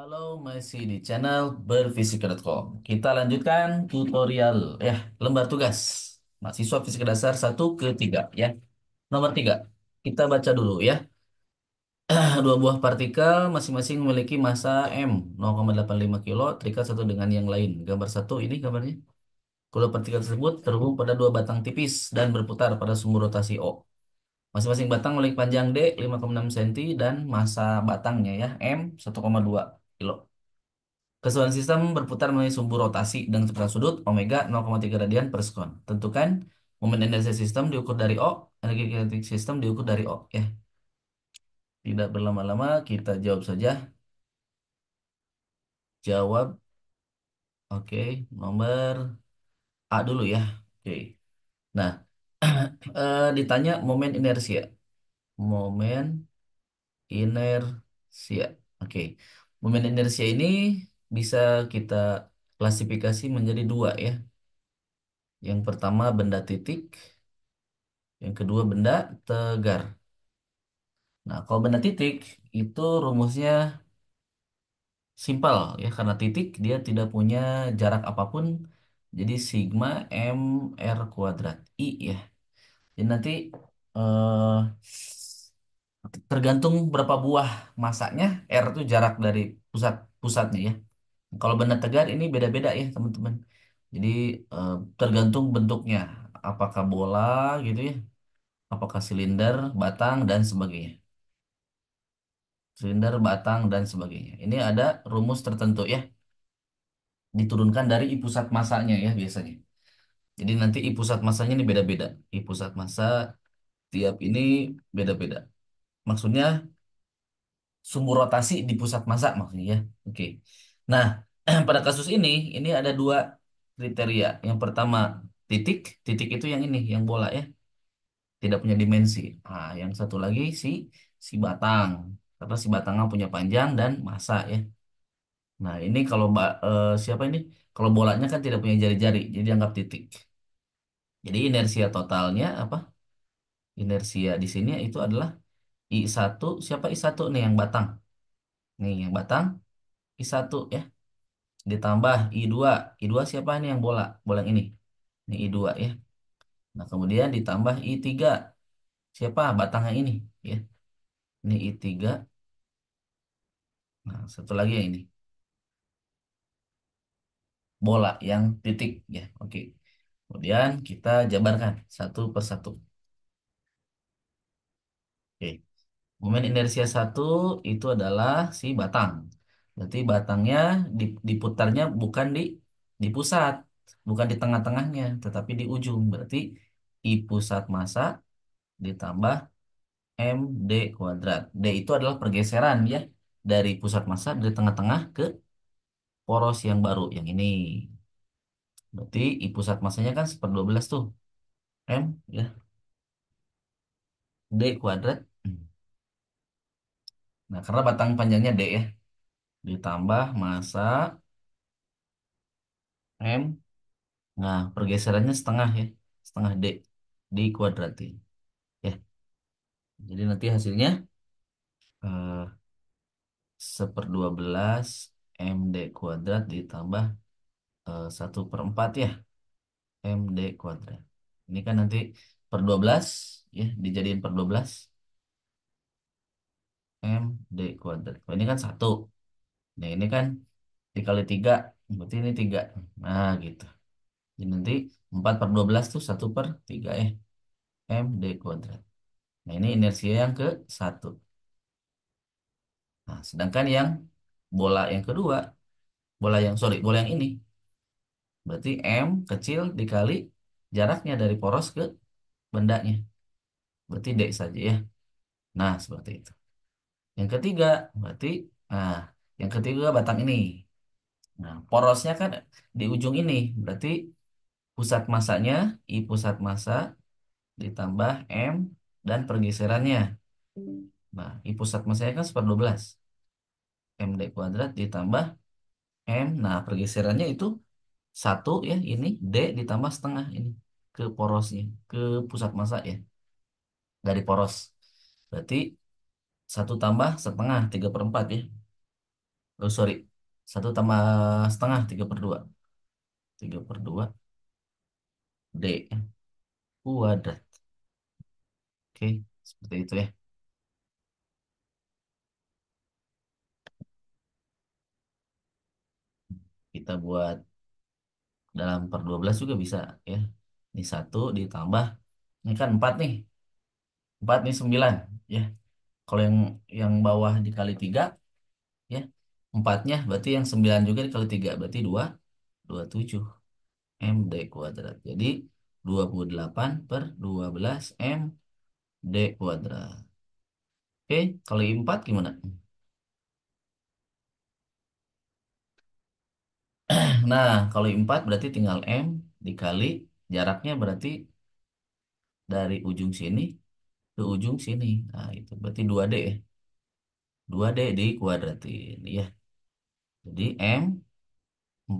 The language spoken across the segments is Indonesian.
Halo, masih di channel berfisika.com. Kita lanjutkan tutorial ya, lembar tugas mahasiswa fisika dasar 1 ke 3 ya. Nomor 3. Kita baca dulu ya. Dua buah partikel masing-masing memiliki massa m 0,85 kilo terikat satu dengan yang lain. Gambar satu ini gambarnya. kedua partikel tersebut terhubung pada dua batang tipis dan berputar pada sumbu rotasi O. Masing-masing batang memiliki panjang D 5,6 cm dan massa batangnya ya M 1,2 kilo. Keseluruhan sistem berputar melalui sumbu rotasi dengan cepat sudut omega 0,3 radian per sekon. Tentukan momen energi sistem diukur dari O, energi kinetik sistem diukur dari O. Ya. Tidak berlama-lama, kita jawab saja. Jawab. Oke, nomor A dulu ya. Oke. Nah, eh, ditanya momen inersia. Momen inersia. Oke. Momen inersia ini bisa kita klasifikasi menjadi dua ya. Yang pertama benda titik, yang kedua benda tegar. Nah, kalau benda titik itu rumusnya simpel ya karena titik dia tidak punya jarak apapun. Jadi sigma m r kuadrat i ya. Jadi nanti eh Tergantung berapa buah masaknya, R itu jarak dari pusat pusatnya ya. Kalau benda tegar ini beda-beda ya teman-teman. Jadi eh, tergantung bentuknya, apakah bola gitu ya, apakah silinder, batang dan sebagainya. Silinder, batang dan sebagainya. Ini ada rumus tertentu ya, diturunkan dari i pusat masanya ya biasanya. Jadi nanti i pusat masanya ini beda-beda. I pusat masa tiap ini beda-beda maksudnya sumbu rotasi di pusat massa maksudnya ya. Oke. Nah, pada kasus ini ini ada dua kriteria. Yang pertama titik, titik itu yang ini, yang bola ya. Tidak punya dimensi. Ah yang satu lagi si si batang. Karena si batangnya punya panjang dan massa ya. Nah, ini kalau eh, siapa ini? Kalau bolanya kan tidak punya jari-jari, jadi anggap titik. Jadi inersia totalnya apa? Inersia di sini itu adalah I1 siapa I1 nih yang batang nih yang batang I1 ya ditambah I2 I2 siapa nih yang bola bola yang ini ini I2 ya nah kemudian ditambah I3 siapa batang yang ini ya ini I3 nah satu lagi yang ini bola yang titik ya oke kemudian kita jabarkan satu persatu oke Momen inersia satu itu adalah si batang. Berarti batangnya diputarnya bukan di di pusat, bukan di tengah-tengahnya, tetapi di ujung. Berarti I pusat massa ditambah m d kuadrat. D itu adalah pergeseran ya dari pusat massa dari tengah-tengah ke poros yang baru yang ini. Berarti I pusat massanya kan 1/12 tuh. M ya. D kuadrat Nah, karena batang panjangnya D ya. Ditambah masa M. Nah, pergeserannya setengah ya. Setengah D kuadrat Ya. Jadi nanti hasilnya eh, seperdua belas d kuadrat ditambah eh, satu per empat ya. m d kuadrat. Ini kan nanti per 12 ya, dijadiin per 12 m d kuadrat. Ini kan satu. Nah ini kan dikali tiga, berarti ini tiga. Nah gitu. Jadi nanti 4 per 12 tuh 1 per 3 ya. Eh. d kuadrat. Nah ini inersia yang ke satu. Nah, sedangkan yang bola yang kedua, bola yang sorry, bola yang ini. Berarti M kecil dikali jaraknya dari poros ke bendanya. Berarti D saja ya. Nah, seperti itu. Yang ketiga berarti nah, yang ketiga batang ini. Nah, porosnya kan di ujung ini, berarti pusat masanya I pusat massa ditambah M dan pergeserannya. Nah, I pusat massanya kan m MD kuadrat ditambah M. Nah, pergeserannya itu satu ya ini D ditambah setengah ini ke porosnya, ke pusat massa ya. Dari poros. Berarti satu tambah setengah tiga per empat ya oh sorry satu tambah setengah tiga per dua tiga per dua d kuadrat oke seperti itu ya kita buat dalam per dua belas juga bisa ya ini satu ditambah ini kan empat nih empat nih sembilan ya kalau yang yang bawah dikali tiga, ya empatnya berarti yang sembilan juga dikali tiga berarti dua dua tujuh d kuadrat. Jadi dua puluh delapan per dua belas m d kuadrat. Oke, kalau empat gimana? Nah, kalau empat berarti tinggal M dikali jaraknya berarti dari ujung sini ke ujung sini. Nah, itu berarti 2D ya. 2D dikuadratin ya. Jadi M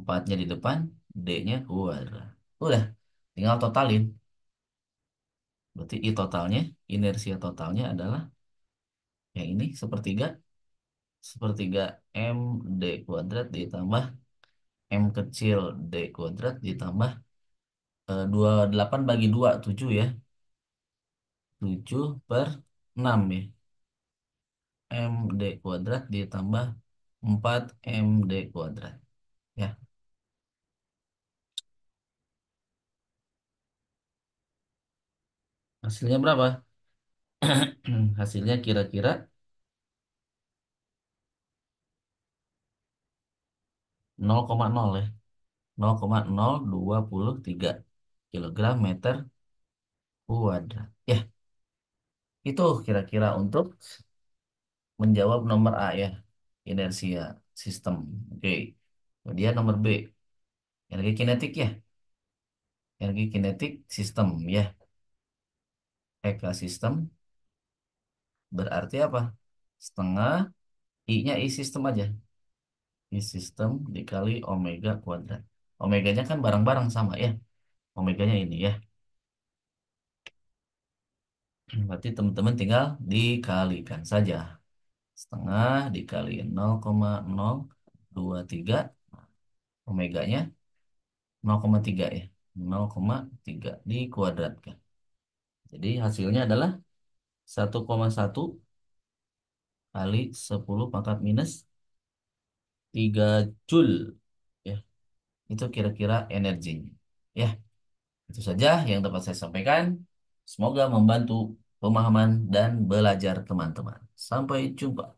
4-nya di depan, D-nya kuadrat. Udah, tinggal totalin. Berarti I totalnya, inersia totalnya adalah yang ini sepertiga sepertiga M D kuadrat ditambah M kecil D kuadrat ditambah 28 eh, bagi 2, 7 ya. 7 per 6 ya. MD kuadrat ditambah 4 MD kuadrat. Ya. Hasilnya berapa? Hasilnya kira-kira nol koma nol ya. tiga kilogram meter kuadrat. Ya. Itu kira-kira untuk menjawab nomor A ya, inersia sistem. Oke. Kemudian nomor B, energi kinetik ya, energi kinetik sistem ya. Ekosistem berarti apa? Setengah I-nya I sistem aja. I sistem dikali omega kuadrat. Omeganya kan barang-barang sama ya. Omeganya ini ya. Berarti teman-teman tinggal dikalikan saja. Setengah dikali 0,023. Omeganya 0,3 ya. 0,3 dikuadratkan. Jadi hasilnya adalah 1,1 kali 10 pangkat minus 3 Joule. Ya. Itu kira-kira energinya. Ya. Itu saja yang dapat saya sampaikan. Semoga membantu pemahaman dan belajar teman-teman. Sampai jumpa.